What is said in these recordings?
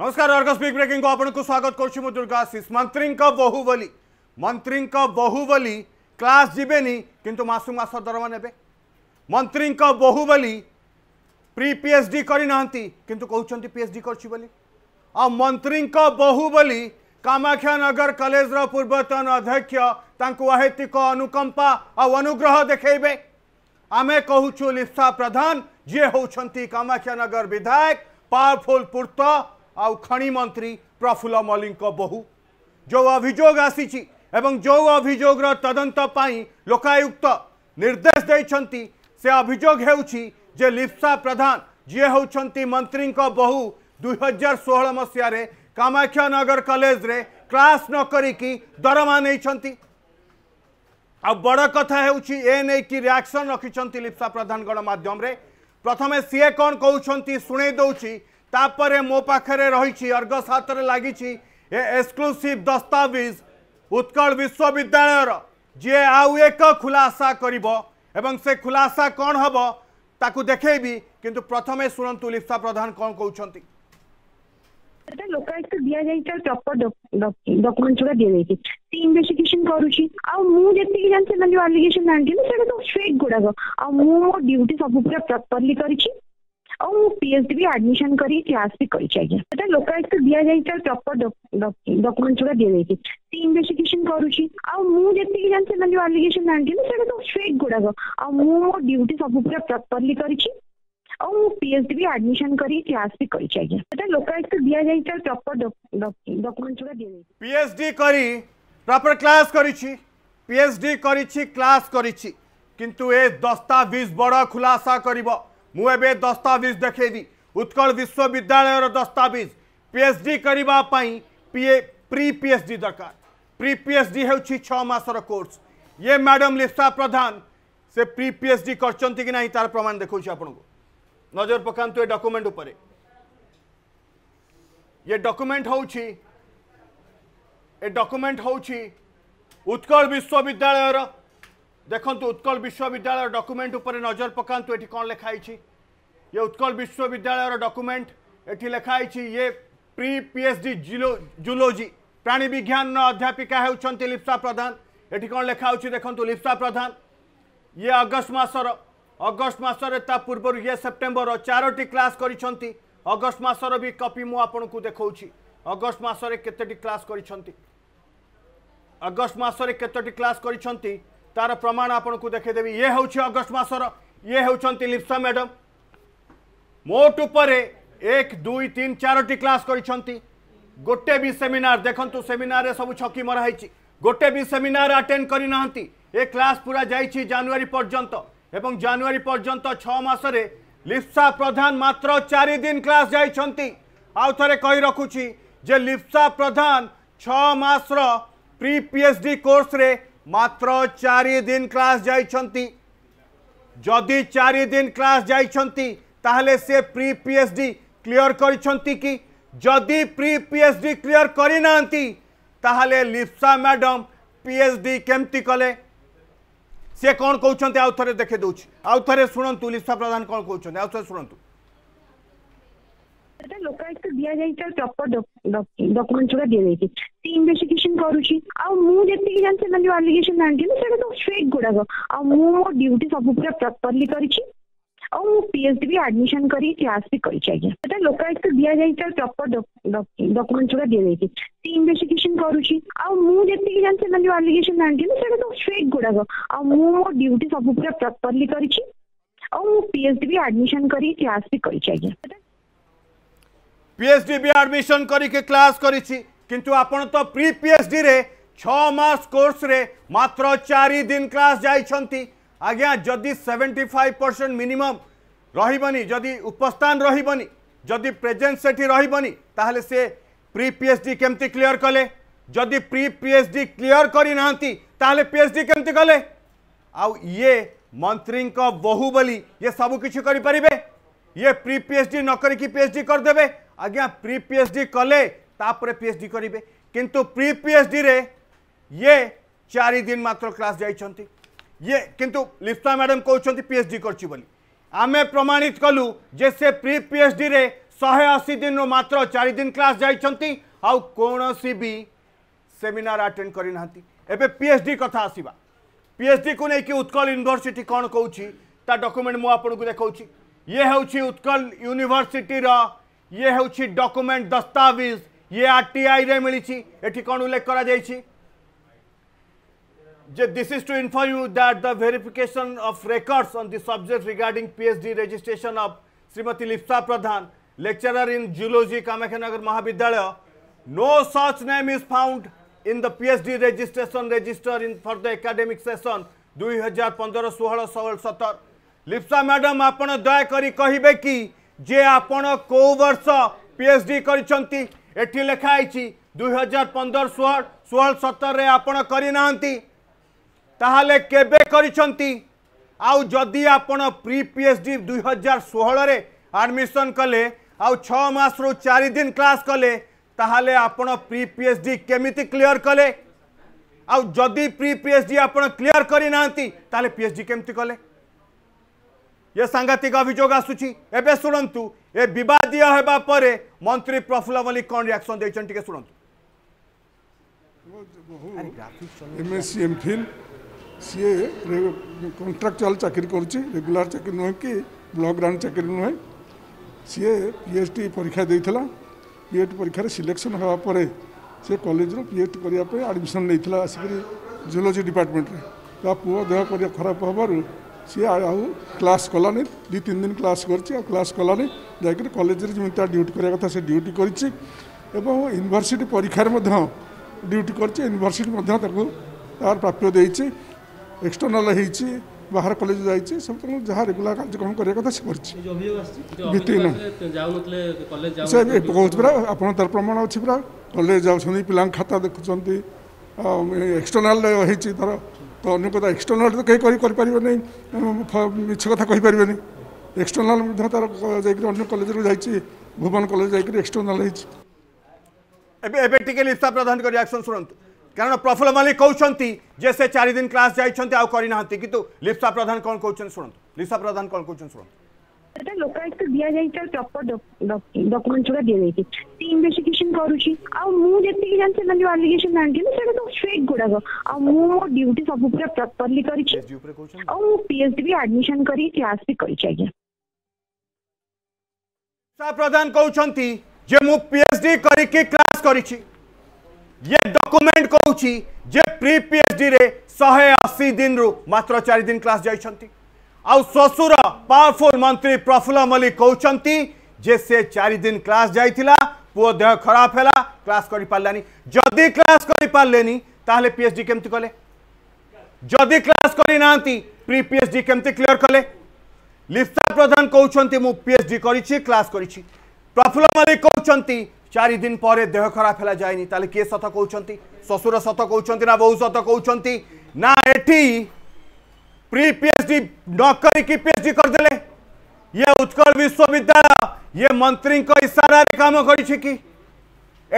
नमस्कार Argus big breaking आपको स्वागत कर दुर्गाशीष मंत्री बहुबली मंत्री बहुबली क्लास जीवे किंतु मासु मास दरमा ने मंत्री बहुबली प्री डी करना पी कहते डी कर मंत्री बहुबली नगर कलेज पूर्वतन अध्यक्ष अहेतुक अनुकंपा अनुग्रह देखे आम कहूँ लिप्सा प्रधान जी हूँ नगर विधायक पावरफुल पूर्त आनी मंत्री प्रफुल्ल मल्लिक बहु जो अभोग आसी जो अभोग तदंतपी लोकायुक्त निर्देश देती से अभोग जे लिप्सा प्रधान जी हूँ मंत्री बहु हजार षोह मसीह कामाख्यानगर कलेज क्लास न करी दरमा नहीं बड़ कथा होनेकि रियाक्शन रखिंट लिप्सा प्रधान गणमामें प्रथम सीए कौन कौन शुणी दौर ତାପରେ ମୋ ପାଖରେ ରହିଛି ଅର୍ଗସ ହାତରେ ଲାଗିଛି ଏ ଏକ୍ସକ୍ଲୁସିଭ୍ ଦସ୍ତାବିଜ ଉତ୍କଳ ବିଶ୍ୱବିଦ୍ୟାଳୟର ଯିଏ ଆଉ ଏକ ଖୁଲାସା କରିବ ଏବଂ ସେ ଖୁଲାସା କ'ଣ ହେବ ତାକୁ ଦେଖେଇବି କିନ୍ତୁ ପ୍ରଥମେ ଶୁଣନ୍ତୁ ଲିପ୍ସା ପ୍ରଧାନ କ'ଣ କହୁଛନ୍ତି সেটা লোকায়ুক্ত দিয়া যাইছে প্রপর ডকুমেন্ট গুলা দিয়া যাইছে সি ইনভেস্টিগেশন করুছি আউ মু যেতিকি জানি সেমান যে আলিগেশন আনছি সেটা তো ফেক গুড়াক আউ মু মো ডিউটি সব পুরা প্রপরলি করিছি ଆଉ ମୁଁ ପିଏଚଡି ବି ଆଡମିସନ କରି କ୍ଲାସ ବି କରିଛି ଆଜ୍ଞା ସେଟା ଲୋକାୟୁକ୍ତ ଦିଆଯାଇଛି ତାର ପ୍ରପର ଡକୁମେଣ୍ଟ ଗୁଡା ଦିଆଯାଇଛି ସେ ଇନଭେଷ୍ଟିଗେସନ କରୁଛି ଆଉ ମୁଁ ଯେତିକି ଜାଣିଛି ସେମାନେ ଯୋଉ ଆଲିଗେସନ ଆଣିଛନ୍ତି ସେଟା ସବୁ ଫେକ୍ ଗୁଡାକ ଆଉ ମୁଁ ମୋ ଡ୍ୟୁଟି ସବୁ ପୁରା ପ୍ରପରଲି କରିଛି ଆଉ ମୁଁ ପିଏଚଡି ବି ଆଡମିସନ କରି କ୍ଲାସ ବି କରିଛି ଆଜ୍ଞା ସେଟା ଲୋକାୟୁକ୍ତ ଦିଆଯାଇଛି ତାର ପ୍ରପର ଡକୁମେଣ୍ଟ ଗୁଡା ଦିଆଯାଇଛି ପିଏଚଡି କରି ପ୍ରପର କ୍ଲାସ କରିଛି ପିଏଚଡି କରିଛି କ୍ଲାସ କରିଛି କିନ୍ତୁ ଏ ଦସ୍ତାବିଜ ବଡ଼ ଖୁଲାସା କରିବ मुझे दस्तावेज देखेबी उत्कल विश्वविद्यालय दस्तावेज पीएचडी करने पीए प्री पीएचडी दरकार प्री पीएचडी हो छस कोर्स ये मैडम लिप्सा प्रधान से प्री पीएचडी कर डी तार प्रमाण देखा आप नजर पका ये उपर ये डॉक्यूमेंट हो डॉक्यूमेंट हूँ उत्कल विश्वविद्यालय ଦେଖନ୍ତୁ ଉତ୍କଳ ବିଶ୍ୱବିଦ୍ୟାଳୟ ଡକୁମେଣ୍ଟ ଉପରେ ନଜର ପକାନ୍ତୁ ଏଠି କ'ଣ ଲେଖା ହେଇଛି ଇଏ ଉତ୍କଳ ବିଶ୍ୱବିଦ୍ୟାଳୟର ଡକୁମେଣ୍ଟ ଏଠି ଲେଖା ହେଇଛି ଇଏ pre P H D zoology ପ୍ରାଣୀ ବିଜ୍ଞାନର ଅଧ୍ୟାପିକା ହେଉଛନ୍ତି ଲିପ୍ସା ପ୍ରଧାନ ଏଠି କ'ଣ ଲେଖା ହେଉଛି ଦେଖନ୍ତୁ ଲିପ୍ସା ପ୍ରଧାନ ଇଏ ଅଗଷ୍ଟ ମାସର ଅଗଷ୍ଟ ମାସରେ ତା ପୂର୍ବରୁ ଇଏ ସେପ୍ଟେମ୍ବର ଚାରୋଟି କ୍ଲାସ୍ କରିଛନ୍ତି ଅଗଷ୍ଟ ମାସର ବି କପି ମୁଁ ଆପଣଙ୍କୁ ଦେଖାଉଛି ଅଗଷ୍ଟ ମାସରେ କେତୋଟି କ୍ଲାସ୍ କରିଛନ୍ତି ଅଗଷ୍ଟ ମାସରେ କେତୋଟି କ୍ଲାସ୍ କରିଛନ୍ତି तार प्रमाण आपको देखदेवि ये हूँ अगस्ट मसर ये हूँ लिप्सा मैडम मोट उपर एक दुई तीन चारोटी क्लास कर गोटे भी सेमिनार देखु सेमिनार सब छकी मराई गोटे भी सेमिनार आटेड करना ये क्लास पूरा जाइए जानुरी पर्यंत एवं जानुरी पर्यंत छस लिप्सा प्रधान मात्र चार दिन क्लास जाइंट आउ थे कही रखुची जे लिप्सा प्रधान छस प्री डी कोर्स रे मात्र दिन क्लास जदि दिन क्लास ताहले से एच डी क्लीयर करी जदि प्री पीएचडी क्लियर करना ताहले लिप्सा मैडम डी केमती कले सी कौन कौन आउ थे देखे आउ थे शुणु लिप्सा प्रधान कौन कौन आउ थे शुणु ଦିଆଯାଇଛି ଆଉ ପ୍ରପର ଡକୁମେଣ୍ଟ ଗୁଡା ଦିଆଯାଇଛି ସେ ଇନଭେଷ୍ଟିଗେସନ କରୁଛି ଆଉ ମୁଁ ଯେତିକି ଜାଣିଛି ସେମାନେ ଯୋଉ ଆଲିଗେସନ ଆଣିଛନ୍ତି ସେଇଟା ସବୁ ଫେକ୍ ଗୁଡାକ ଆଉ ମୁଁ ମୋ ଡ୍ୟୁଟି ସବୁ ପୁରା ପ୍ରପରଲି କରିଛି ଆଉ ମୁଁ ପିଏଚଡି ବି ଆଡମିସନ କରିକି କ୍ଲାସ ବି କରିଛି ଆଜ୍ଞା ସେଟା ଲୋକାୟୁକ୍ତ ଦିଆଯାଇଛି ଆଉ ପ୍ରପର ଡକୁମେଣ୍ଟ ଗୁଡା ଦିଆଯାଇଛି ସେ ଇନଭେଷ୍ଟିଗେସନ କରୁଛି ଆଉ ମୁଁ ଯେତିକି ଜାଣିଛି ସେମାନେ ଯୋଉ ଆଲିଗେସନ ଆଣିଛନ୍ତି ସେଇଟା ସବୁ ଫେକ୍ ଗୁଡାକ ଆଉ ମୁଁ ମୋ ଡ୍ୟୁଟି ସବୁ ପୁରା ପ୍ରପରଲି କରିଛି ଆଉ ମୁଁ ପିଏଚଡି ବି ଆଡମିସନ କରିକି କ୍ଲାସ ବି କରିଛି ଆଜ୍ଞା পিএচডি বি আডমিশন করিকি ক্লাস করেছি কিন্তু আপনার তো প্রি পিএচডিরে ছ মাস কোর্সরে মাত্র চারি দিন ক্লাস যাইছেন আজ্ঞা যদি সেভেন্টি ফাইভ পরসেন্ট মিনিমম রহবনি যদি উপস্থান রহবনি যদি প্রেজেন্স সেটি রহবনি তাহলে সে প্রি পিএচডি কেমতি ক্লিয়ার কলে যদি প্রি পিএচডি ক্লিয়ার করে না তাহলে পিএচডি কেমতি কলে আউ ইয়ে মন্ত্রীঙ্ বহু বলি ইয়ে সবু কিছু করে পারিবে ইয়ে প্রি পিএচডি নকরিকি পিএচডি করদেবে आज्ञा प्री डी कले एच डी करेंगे किंतु पी एच डी ये चार दिन मात्र क्लास जाइंट ये किंतु लिप्ता मैडम कहते पी एच डी करें प्रमाणित कलु जे से एच डी शहे अशी दिन रो मात्र चार दिन क्लास जाइंट आउ कोनोसी भी सेमिनार अटेंड एवं नांती एबे पीएचडी कथा एच पीएचडी को लेकिन उत्कल यूनिभर्सीटी कौन कौन ता डॉक्यूमेंट मुझे देखा ये हूँ उत्कल यूनिभर्सीटर ইয়ে হচ্ছে ডকুমেন্ট দস্তাবিজ ইয়ে আরটিআইরে মিলিছি এটি কোণ উল্লেখ করা যাইছি যে this is to inform you that the verification of records on the subject regarding PhD registration of Shrimati Lipsa Pradhan lecturer in geology Kamakhyanagar Mahavidyalaya no such name is found in the PhD registration register in for the academic session 2015 16 17 Lipsa madam আপন দয়া করি কহিবে কি যে আপনার কেউ বর্ষ PhD করছেন এটি লেখা হয়েছি দুই হাজার পনেরো ষোহ ষোহল সতরের আপনার করে না তাহলে কেবে করছেন আউ যদি আপনার প্রি পিএচডি দুই হাজার ষোহলের আডমিশন কলে আউ ছ মাস রু চারি দিন ক্লাস কলে তাহলে আপনার প্রি পিএচডি কেমিতি ক্লিয়ার কলে আউ যদি প্রি পিএচডি আপনার ক্লিয়ার করে না তাহলে পিএচডি কেমিতি কলে ଏ ସାଂଘାତିକ ଅଭିଯୋଗ ଆସୁଛି ଏବେ ଶୁଣନ୍ତୁ ଏ ବିବାଦୀୟ ହେବା ପରେ ମନ୍ତ୍ରୀ ପ୍ରଫୁଲ୍ଲ ମଲ୍ଲିକ କ'ଣ ରିଆକ୍ସନ୍ ଦେଇଛନ୍ତି ଟିକେ ଶୁଣନ୍ତୁ ଏମ୍ଏସ୍ସିଏମ୍ ଫିଲ୍ ସିଏ କଣ୍ଟ୍ରାକ୍ଚୁଆଲ୍ ଚାକିରି କରୁଛି ରେଗୁଲାର ଚାକିରି ନୁହେଁ କି ବ୍ଲକ୍ ଗ୍ରାଣ୍ଡ ଚାକିରି ନୁହେଁ ସିଏ ପିଏଚ୍ ଡ଼ି ପରୀକ୍ଷା ଦେଇଥିଲା ପିଏଚ୍ ପରୀକ୍ଷାରେ ସିଲେକ୍ସନ୍ ହେବା ପରେ ସେ କଲେଜରୁ ପିଏଚ୍ କରିବା ପାଇଁ ଆଡ଼ମିସନ୍ ନେଇଥିଲା ଆସିକରି ଜୁଲୋଜି ଡିପାର୍ଟମେଣ୍ଟରେ ତା ପୁଅ ଦେହ କରିବା ଖରାପ ହେବାରୁ ସିଏ ଆଉ କ୍ଲାସ୍ କଲାନି ଦୁଇ ତିନି ଦିନ କ୍ଲାସ୍ କରିଛି ଆଉ କ୍ଲାସ୍ କଲାନି ଯାଇକରି କଲେଜରେ ଯେମିତି ତା ଡ୍ୟୁଟି କରିବା କଥା ସେ ଡ୍ୟୁଟି କରିଛି ଏବଂ ୟୁନିଭର୍ସିଟି ପରୀକ୍ଷାରେ ମଧ୍ୟ ଡ୍ୟୁଟି କରିଛି ୟୁନିଭର୍ସିଟି ମଧ୍ୟ ତାକୁ ତାର ପ୍ରାପ୍ୟ ଦେଇଛି ଏକ୍ସଟର୍ନାଲ୍ ହେଇଛି ବାହାର କଲେଜ ଯାଇଛି ସବୁ ଯାହା ରେଗୁଲାର କାର୍ଯ୍ୟକ୍ରମ କରିବା କଥା ସେ କରିଛି ଭିତ୍ତିହୀନ ସେ କହୁଛି ପରା ଆପଣ ତାର ପ୍ରମାଣ ଅଛି ପରା କଲେଜ ଯାଉଛନ୍ତି ପିଲାଙ୍କ ଖାତା ଦେଖୁଛନ୍ତି ଏକ୍ସଟର୍ନାଲ୍ ହେଇଛି ତାର ତ ଅନ୍ୟ କଥା ଏକ୍ସଟର୍ନାଲ୍ ତ କେହି କରିପାରିବେନି ମିଛ କଥା କହିପାରିବେନି ଏକ୍ସଟର୍ନାଲ୍ ମଧ୍ୟ ତା'ର ଯାଇକରି ଅନ୍ୟ କଲେଜରୁ ଯାଇଛି ଭୁବନ କଲେଜ ଯାଇକରି ଏକ୍ସଟର୍ନାଲ୍ ହେଇଛି ଏବେ ଏବେ ଟିକେ ଲିପ୍ତା ପ୍ରଧାନଙ୍କ ରିଆକ୍ସନ୍ ଶୁଣନ୍ତୁ କାରଣ ପ୍ରଫୁଲ୍ଲ ମଲ୍ଲିକ କହୁଛନ୍ତି ଯେ ସେ ଚାରି ଦିନ କ୍ଲାସ୍ ଯାଇଛନ୍ତି ଆଉ କରିନାହାନ୍ତି କିନ୍ତୁ ଲିପ୍ସା ପ୍ରଧାନ କ'ଣ କହୁଛନ୍ତି ଶୁଣନ୍ତୁ ଲିପ୍ସା ପ୍ରଧାନ କ'ଣ କହୁଛନ୍ତି ଶୁଣନ୍ତୁ ସେଟା ଲୋକାୟୁକ୍ତ ଦିଆଯାଇଛି ତାର ପ୍ରପର ଡକୁମେଣ୍ଟ ଗୁଡା ଦିଆଯାଇଛି ସେ ଇନଭେଷ୍ଟିଗେସନ କରୁଛି ଆଉ ମୁଁ ଯେତିକି ଜାଣିଛି ସେମାନେ ଯୋଉ ଆଲିଗେସନ ଆଣିଛନ୍ତି ସେଟା ସବୁ ଫେକ୍ ଗୁଡାକ ଆଉ ମୁଁ ମୋ ଡ୍ୟୁଟି ସବୁ ପୁରା ପ୍ରପରଲି କରିଛି ଆଉ ମୁଁ ପିଏଚଡି ବି ଆଡମିସନ କରି କ୍ଲାସ ବି କରିଛି ଆଜ୍ଞା ପ୍ରଧାନ କହୁଛନ୍ତି ଯେ ମୁଁ ପିଏଚଡି କରିକି କ୍ଲାସ କରିଛି ये डॉक्यूमेंट कहूँ जे प्री पीएचडी रे शहे अशी दिन रु मात्र चार दिन क्लास जाइंट ଆଉ ଶ୍ୱଶୁର ପାୱାରଫୁଲ୍ ମନ୍ତ୍ରୀ ପ୍ରଫୁଲ୍ଲ ମଲ୍ଲିକ କହୁଛନ୍ତି ଯେ ସେ ଚାରିଦିନ କ୍ଲାସ୍ ଯାଇଥିଲା ପୁଅ ଦେହ ଖରାପ ହେଲା କ୍ଲାସ୍ କରିପାରିଲାନି ଯଦି କ୍ଲାସ୍ କରିପାରିଲେନି ତାହେଲେ ପିଏଚ୍ଡି କେମିତି କଲେ ଯଦି କ୍ଲାସ୍ କରିନାହାନ୍ତି ପ୍ରି ପିଏଚ୍ଡି କେମିତି କ୍ଲିୟର କଲେ লিপ্তা প্রধান কৌছন্তি মু পিএচডি করেছি ক্লাস করেছি প্রফুল্ল মল্লিক কৌছন্তি চারি দিন পরে দেহ খারাপ হেলা যায়নি তাহলে কে সত কৌছন্তি শ্বশুর সত কৌছন্তি না বউ সত কৌছন্তি না এটি প্রি पीएचडी नौकरी की पीएचडी कर देले ये उत्कल विश्वविद्यालय ये मंत्री को इशारा रे काम करिछि कि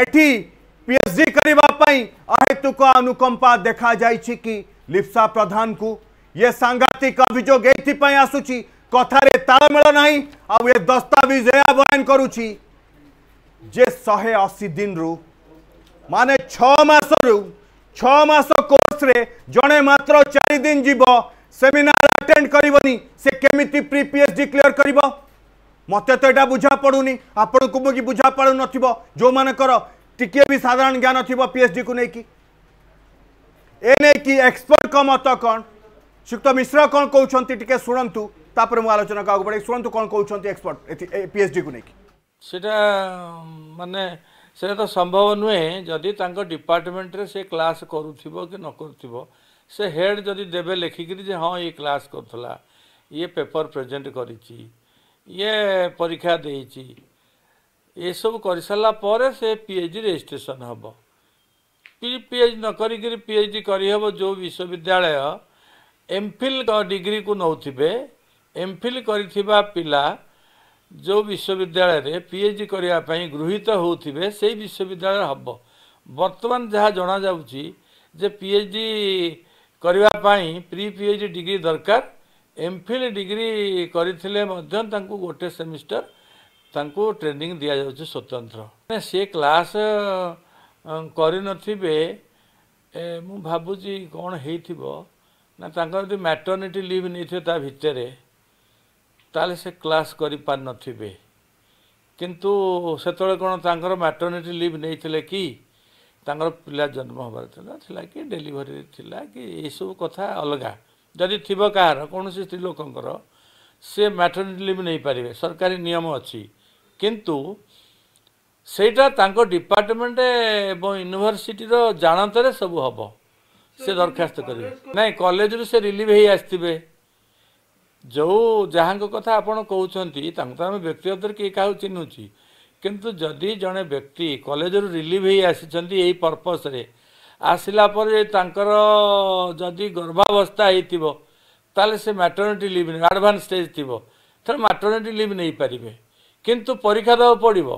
एठी पीएचडी करबा पई अहेतुक अनुकंपा देखा जाइछि कि लिप्सा प्रधान को ये सांघातिक अभियोग एथपाई आसुची कथारे तालमेल नहीं आ ये दस्तावेज या बयान करुची जे शहे अशी दिन रु मान छस रु छस कोर्स रे जड़े मात्र चार दिन जीव सेमिनार ଆଟେଣ୍ଡ କରିବନି ସେ କେମିତି ପ୍ରି ପି ଏଚ୍ ଡିକ୍ଲେୟର କରିବ ମୋତେ ତ ଏଇଟା ବୁଝା ପଡ଼ୁନି ଆପଣଙ୍କୁ ମୁଁ କି ବୁଝା ପାରୁନଥିବ ଯେଉଁମାନଙ୍କର ଟିକିଏ ବି ସାଧାରଣ ଜ୍ଞାନ ଥିବ ପି ଏଚ୍ ଡିକୁ ନେଇକି ଏ ନେଇକି ଏକ୍ସପର୍ଟଙ୍କ ମତ କ'ଣ ଶ୍ରୀଯୁକ୍ତ ମିଶ୍ର କ'ଣ କହୁଛନ୍ତି ଟିକେ ଶୁଣନ୍ତୁ ତାପରେ ମୁଁ ଆଲୋଚନାକୁ ଆଗକୁ ବଢ଼େଇ ଶୁଣନ୍ତୁ କ'ଣ କହୁଛନ୍ତି ଏକ୍ସପର୍ଟ ପି ଏଚ୍ ଡିକୁ ନେଇକି ସେଇଟା ମାନେ ସେଇଟା ତ ସମ୍ଭବ ନୁହେଁ ଯଦି ତାଙ୍କ ଡିପାର୍ଟମେଣ୍ଟରେ ସେ କ୍ଲାସ୍ କରୁଥିବ କି ନ କରୁଥିବ ସେ ହେଡ୍ ଯଦି ଦେବେ ଲେଖିକିରି ଯେ ହଁ ଇଏ କ୍ଲାସ୍ କରୁଥିଲା ଇଏ ପେପର୍ ପ୍ରେଜେଣ୍ଟ କରିଛି ଇଏ ପରୀକ୍ଷା ଦେଇଛି ଏସବୁ କରିସାରିଲା ପରେ ସେ ପି ଏଚ୍ ଡି ରେଜିଷ୍ଟ୍ରେସନ୍ ହେବ ପି ଏଚ୍ ଡି ନ କରିକିରି ପି ଏଚ୍ ଡି କରିହେବ ଯେଉଁ ବିଶ୍ୱବିଦ୍ୟାଳୟ ଏମ୍ଫିଲ୍ ଡିଗ୍ରୀକୁ ନେଉଥିବେ ଏମ୍ଫିଲ୍ କରିଥିବା ପିଲା ଯେଉଁ ବିଶ୍ୱବିଦ୍ୟାଳୟରେ ପି ଏଚ୍ ଡି କରିବା ପାଇଁ ଗୃହୀତ ହେଉଥିବେ ସେଇ ବିଶ୍ୱବିଦ୍ୟାଳୟ ହେବ ବର୍ତ୍ତମାନ ଯାହା ଜଣାଯାଉଛି ଯେ ପି ଏଚ୍ ଡି କରିବା ପାଇଁ ପ୍ରି ପି ଏଚ୍ ଡିଗ୍ରୀ ଦରକାର ଏମ୍ଫିଲ୍ ଡିଗ୍ରୀ କରିଥିଲେ ମଧ୍ୟ ତାଙ୍କୁ ଗୋଟେ ସେମିଷ୍ଟର ତାଙ୍କୁ ଟ୍ରେନିଂ ଦିଆଯାଉଛି ସ୍ୱତନ୍ତ୍ର ସେ କ୍ଲାସ୍ କରିନଥିବେ ମୁଁ ଭାବୁଛି କ'ଣ ହେଇଥିବ ନା ତାଙ୍କର ଯଦି ମ୍ୟାଟର୍ନିଟି ଲିଭ୍ ନେଇଥିବେ ତା ଭିତରେ ତାହେଲେ ସେ କ୍ଲାସ୍ କରିପାରିନଥିବେ କିନ୍ତୁ ସେତେବେଳେ କ'ଣ ତାଙ୍କର ମ୍ୟାଟର୍ନିଟି ଲିଭ୍ ନେଇଥିଲେ କି ତାଙ୍କର ପିଲା ଜନ୍ମ ହେବାର ଥିଲା ଥିଲା କି ଡେଲିଭରି ଥିଲା କି ଏସବୁ କଥା ଅଲଗା ଯଦି ଥିବ କାହାର କୌଣସି ସ୍ତ୍ରୀ ଲୋକଙ୍କର ସେ ମ୍ୟାଟର୍ନିଟି ଲିଭ୍ ନେଇପାରିବେ ସରକାରୀ ନିୟମ ଅଛି କିନ୍ତୁ ସେଇଟା ତାଙ୍କ ଡିପାର୍ଟମେଣ୍ଟ ଏବଂ ୟୁନିଭର୍ସିଟିର ଜାଣତରେ ସବୁ ହେବ ସେ ଦରଖାସ୍ତ କରିବେ ନାଇଁ କଲେଜରୁ ସେ ରିଲିଭ୍ ହେଇ ଆସିଥିବେ ଯେଉଁ ଯାହାଙ୍କ କଥା ଆପଣ କହୁଛନ୍ତି ତାଙ୍କୁ ତ ଆମେ ବ୍ୟକ୍ତିଗତରେ କିଏ କାହାକୁ ଚିହ୍ନୁଛି କିନ୍ତୁ ଯଦି ଜଣେ ବ୍ୟକ୍ତି କଲେଜରୁ ରିଲିଭ୍ ହେଇ ଆସିଛନ୍ତି ଏଇ ପର୍ପସ୍ରେ ଆସିଲା ପରେ ତାଙ୍କର ଯଦି ଗର୍ଭାବସ୍ଥା ହେଇଥିବ ତାହେଲେ ସେ ମ୍ୟାଟର୍ନିଟି ଲିଭ୍ ଆଡ଼ଭାନ୍ସ ଷ୍ଟେଜ୍ ଥିବ ତେଣୁ ମ୍ୟାଟର୍ନିଟି ଲିଭ୍ ନେଇପାରିବେ କିନ୍ତୁ ପରୀକ୍ଷା ଦେବାକୁ ପଡ଼ିବ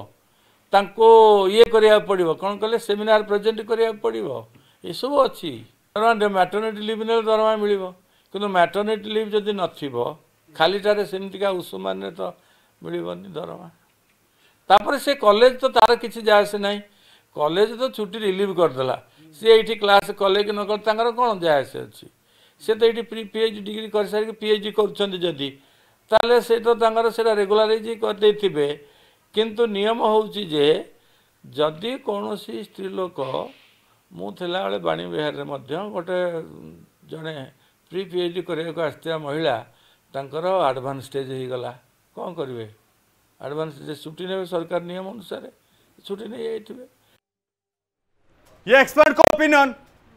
ତାଙ୍କୁ ଇଏ କରିବାକୁ ପଡ଼ିବ କ'ଣ କହିଲେ ସେମିନାର ପ୍ରେଜେଣ୍ଟ କରିବାକୁ ପଡ଼ିବ ଏସବୁ ଅଛି ମ୍ୟାଟର୍ନିଟି ଲିଭ୍ ନେଲେ ଦରମା ମିଳିବ କିନ୍ତୁ ମ୍ୟାଟର୍ନିଟି ଲିଭ୍ ଯଦି ନଥିବ ଖାଲିଟାରେ ସେମିତିକା ଉଷୁମାନ୍ୟ ତ ମିଳିବନି ଦରମା ତାପରେ ସେ କଲେଜ ତ ତାର କିଛି ଯା ଆସେ ନାହିଁ କଲେଜ ତ ଛୁଟି ରିଲିଭ୍ କରିଦେଲା ସିଏ ଏଇଠି କ୍ଲାସ୍ କଲେ କି ନ କଲେ ତାଙ୍କର କ'ଣ ଯା ଆସେ ଅଛି ସେ ତ ଏଇଠି pre P H D degree କରିସାରିକି ପି ଏଚ୍ ଡି କରୁଛନ୍ତି ଯଦି ତାହେଲେ ସେ ତ ତାଙ୍କର ସେଇଟା ରେଗୁଲାରାଇଜ୍ କରିଦେଇଥିବେ କିନ୍ତୁ ନିୟମ ହେଉଛି ଯେ ଯଦି କୌଣସି ସ୍ତ୍ରୀ ଲୋକ ମୁଁ ଥିଲାବେଳେ ବାଣୀ ବିହାରରେ ମଧ୍ୟ ଗୋଟେ ଜଣେ ପ୍ରି ପି ଏଚ୍ ଡି କରିବାକୁ ଆସିଥିବା ମହିଳା ତାଙ୍କର ଆଡ଼ଭାନ୍ସ ଷ୍ଟେଜ୍ ହେଇଗଲା କ'ଣ କରିବେ आडभांस छुट्टी ने सरकार नियम अनुसार छुट्टी नहीं जाइए ये एक्सपर्ट ओपिनियन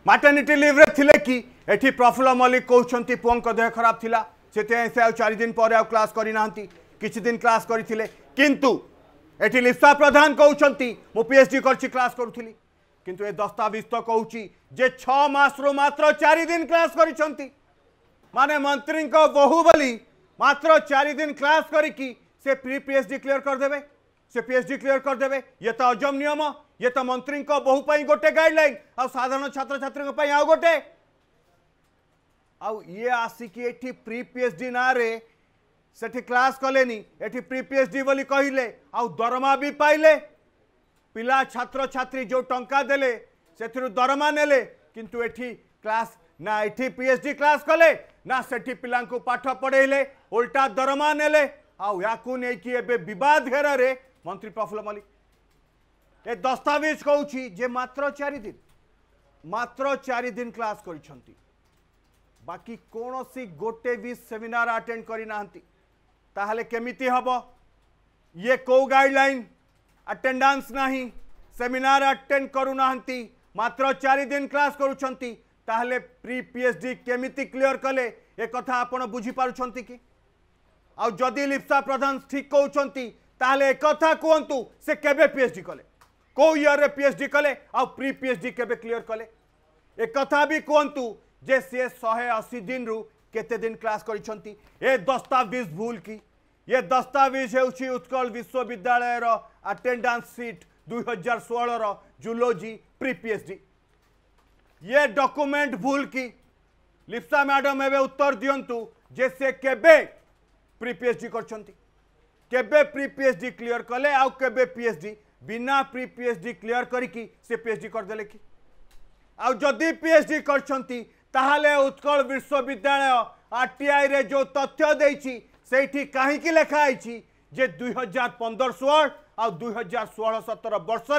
मैटर्निटी लिव्रे थे कि ये प्रफुल्ल मल्लिक कहते पुओं देह खराब था से चार दिन पर आ क्लास करना किसी दिन क्लास करते किंतु ये लिप्सा प्रधान कहते मु पी एच क्लास करूली किंतु ये दस्ताविज तो कहि जे छस रु मात्र चारिदिन क्लास कर माने मंत्री बहू बोली मात्र चारिदिन क्लास करी की से प्री पी एच क्लीयर करदे से पी एच क्लीयर करदे ये तो अजम नियम ये तो मंत्री बहु गोटे गाइडलैन आधारण छात्र छात्री आउ गोटे आसिक ये आसिकी प्री पी एच डी ना से क्लास कले प्री पी एच डी बोली कहले आरमा भी पाइले पिला छात्र छात्री जो टंका देले सेथिरु दरमा ने किंतु एठी क्लास ना ये पी एच डी क्लास कले ना से पाठ पढ़े उल्टा दरमा ने आवाद घेर में मंत्री प्रफुल्ल मल्लिक ए दस्तावेज कौच मात्र मात्र चारिदिन मात्र चारिदिन क्लास कर बाकी कौन सी गोटे भी सेमिनार आटेड करना केमी हम ये कौ गाइडल अटेंडेंस ना सेमिनार आटेड करूना मात्र चारिदिन क्लास पी एच डी केमी क्लीयर कले एक आप बुझीपुर कि ଆଉ ଯଦି ଲିପ୍ସା ପ୍ରଧାନ ଠିକ୍ କହୁଛନ୍ତି ତାହେଲେ ଏକଥା କୁହନ୍ତୁ ସେ କେବେ ପିଏଚ୍ଡି କଲେ କେଉଁ ଇୟର୍ରେ ପିଏଚ୍ଡି କଲେ ଆଉ ପ୍ରି ପିଏଚ୍ଡି କେବେ କ୍ଲିଅର୍ କଲେ ଏକଥା ବି କୁହନ୍ତୁ ଯେ ସିଏ ଶହେ ଅଶୀ ଦିନରୁ କେତେ ଦିନ କ୍ଲାସ୍ କରିଛନ୍ତି ଏ ଦସ୍ତାବିଜ ଭୁଲ କି ଏ ଦସ୍ତାବିଜ ହେଉଛି ଉତ୍କଳ ବିଶ୍ୱବିଦ୍ୟାଳୟର ଆଟେଣ୍ଡାନ୍ସ ସିଟ୍ ଦୁଇ ହଜାର ଷୋହଳର ଜୁଲୋଜି ପ୍ରି ପିଏଚ୍ଡି ये डॉक्यूमेंट भूल की लिप्सा मैडम एवं उत्तर दिंतु जे से केबे प्री पीएचडी करछंती केबे प्री पीएचडी क्लियर कले आउ केबे पीएचडी बिना प्री पीएचडी क्लियर करके से पीएचडी कर देले कि आदि जदि पीएचडी करछंती ताहले उत्कल विश्वविद्यालय आर टी आई रे जो तथ्य देछि सेठी काहे कि लेखा आइछि जे 2015 16 हजार षोह सतर वर्ष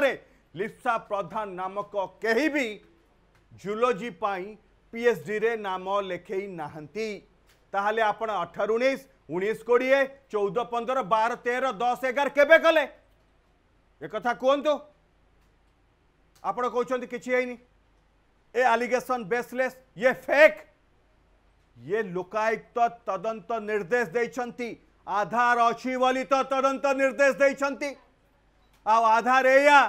लिप्सा प्रधान नामक केही भी जुलोजी पाई पीएचडी रे नाम लेखई नाहंती आप अठर उन्नीस उन्नीस कोड़े चौदह पंदर बार तेर दस एगार केवे कले एक कहतु आपण कि ए आलिगेसन बेसलेस ये फेक ये लोकायुक्त तदंत निर्देश देती आधार अच्छी बोली तो तदंत निर्देश दे आधार या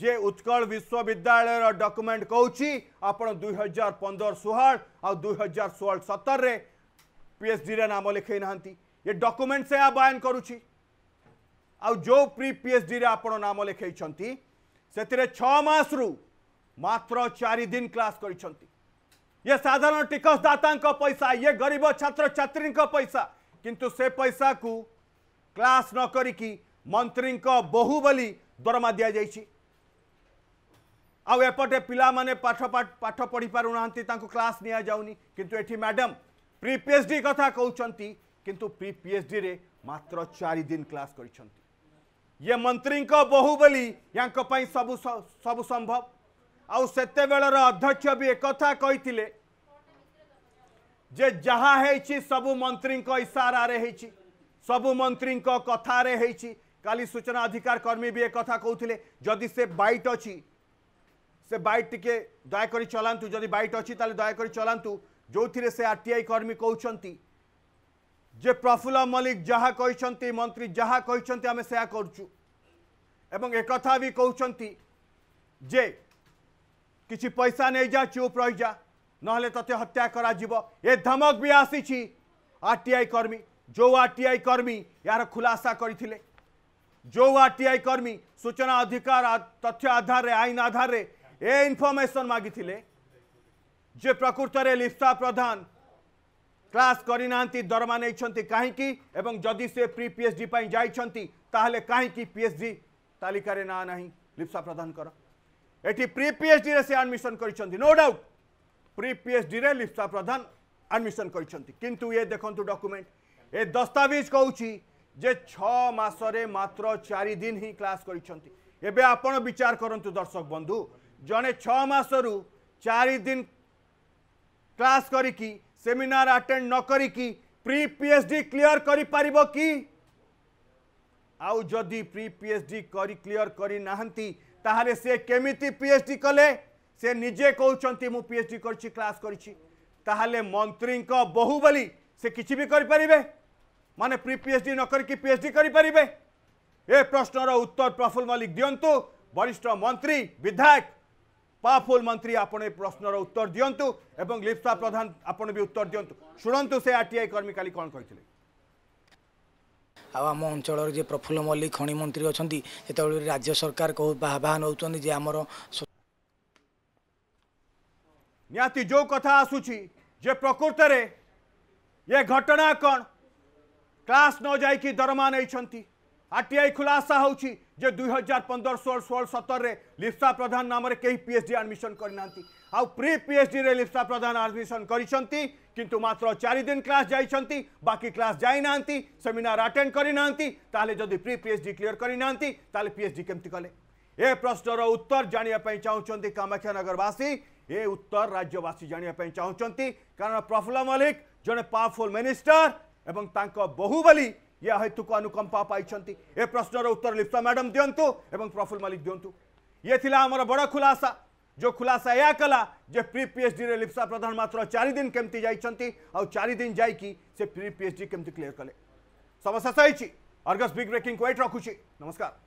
जे उत्कल विश्वविद्यालय डॉक्यूमेंट कौच दुई हजार पंदर षोह आ दुई हजार षोह सतर में पीएचडी रे नाम लिखे ना ये डॉक्यूमेंट से बयान करुच्ची आउ जो प्री पीएचडी रे आप नाम लिखे से छस मात्र चार दिन क्लास कर ये साधारण टिकसदाता पैसा ये गरीब छात्र छात्री पैसा किंतु से पैसा को क्लास न कर मंत्री बहु बोली दरमा दि जाए पिला माने पाठ पढ़ी पार ना क्लास नि जाऊनी कि मैडम प्रिपीएचडी कथा कहते किंतु प्रिपीएचडी डी मात्र चार दिन क्लास कर ये मंत्री बहु बोली या सब सब, सब संभव आते बेलर अध्यक्ष भी एक कही जे जहाँ सब मंत्री इशारा हो सब मंत्री कथार काली सूचना अधिकार कर्मी भी एक कहते जदि से बैट अच्छी से बैट टी दयाक चलां जदि बैट अच्छी तयाक दयाक चलांतु ଯେଉଁଥିରେ ସେ ଆର୍ ଟି ଆଇ କର୍ମୀ କହୁଛନ୍ତି ଯେ ପ୍ରଫୁଲ୍ଲ ମଲ୍ଲିକ ଯାହା କହିଛନ୍ତି ମନ୍ତ୍ରୀ ଯାହା କହିଛନ୍ତି ଆମେ ସେୟା କରୁଛୁ ଏବଂ ଏକଥା ବି କହୁଛନ୍ତି ଯେ କିଛି ପଇସା ନେଇଯା ଚୁପ୍ ରହିଯା ନହେଲେ ତତେ ହତ୍ୟା କରାଯିବ ଏ ଧମକ ବି ଆସିଛି ଆର୍ ଟି ଆଇ କର୍ମୀ ଯେଉଁ ଆର୍ ଟି ଆଇ କର୍ମୀ ଏହାର ଖୁଲାସା କରିଥିଲେ ଯେଉଁ ଆର୍ ଟି ଆଇ କର୍ମୀ ସୂଚନା ଅଧିକାର ତଥ୍ୟ ଆଧାରରେ ଆଇନ ଆଧାରରେ ଏ ଇନଫର୍ମେସନ୍ ମାଗିଥିଲେ जे प्रकृत लिप्सा प्रधान क्लास करना दरमा नहीं कहीं जदि से प्री पी एच डी जाइंटे कहीं पी एच डी तालिकार ना ना लिप्सा प्रधान कर ये प्री पी एच डी से आडमिशन करो doubt pre P H D Lipsa Pradhan admission कर देखु डकुमेंट ए दस्ताविज कौच जे छस मात्र चार दिन ही क्लास करचार करूँ दर्शक बंधु जड़े छस चार दिन ক্লাস করিকি সেমিনার আটেন্ড ন করিকি প্রি পিএচডি ক্লিয়ার করি পারিব কি আউ যদি প্রি পিএচডি করি ক্লিয়ার করি নাহান্তি তাহলে সে কেমিতি পিএচডি কলে সে নিজে কৌছন্তি মু পিএচডি করছি ক্লাস করিছি তাহলে মন্ত্রীঙ্ক বহু বলি সে কিছু বি করি পারিবে মানে প্রি পিএচডি ন করিকি পিএচডি করি পারিবে এ প্রশ্নর উত্তর প্রফুল মল্লিক দিয়ন্তু বরিষ্ঠ মন্ত্রী বিধায়ক পাওয়ারফুল মন্ত্রী আপনার প্রশ্নর উত্তর দিও এবং লিপ্সা প্রধান আপনার বি উত্তর দিও শুণতু সে আরটিআই কর্মী কালি কম কে ଆଉ ଆମ ଅଞ୍ଚଳରେ ଯିଏ ପ୍ରଫୁଲ୍ଲ ମଲ୍ଲିକ ଖଣି ମନ୍ତ୍ରୀ ଅଛନ୍ତି ସେତେବେଳେ ରାଜ୍ୟ ସରକାର କହୁ ବାହା ନେଉଛନ୍ତି ଯେ ଆମର ନିହାତି ଯେଉଁ କଥା ଆସୁଛି ଯେ ପ୍ରକୃତରେ ଏ ଘଟଣା କ'ଣ କ୍ଲାସ୍ ନ ଯାଇକି ଦରମା ନେଇଛନ୍ତି आरटीआई खुलासा होऊची जे दुई हजार पंदर षोल षोल सतररे लिप्सा प्रधान नाम केही पीएचडी आडमिशन गरिना आउ प्रि पीएचडी रे लिप्सा प्रधान आडमिशन गरिसन्ति किंतु मात्र 4 क्लास जाती बाकी क्लास जाइनान्ति सेमिनार अटेंड गरिनान्ति ताले जदि प्रि पीएचडी क्लियर गरिनान्ति ताले पीएचडी केमती कले ए प्रश्नर उत्तर जानापी पई चाहुचन्ति कामाख्यानगरवासी ए उत्तर राज्यवासी जानापी पई चाहुचन्ति कारण प्रफुल्ल मल्लिक जने पावरफुल मिनिस्टर एवं तांको बहुबली या हेतुक अनुकंपा पाई ए प्रश्नर उत्तर लिप्सा मैडम दिंतु एवं प्रफुल्ल मल्लिक दिंतु ये आम आमर बड़ खुलासा जो खुलासा या कला जे प्री पीएचडी रे लिप्सा प्रधान मात्र चार दिन केमती जाइछंती चार दिन जाई से प्री पीएचडी केमती क्लीयर कले सब शेष अर्गस बिग ब्रेकिंग वेट रखुछि नमस्कार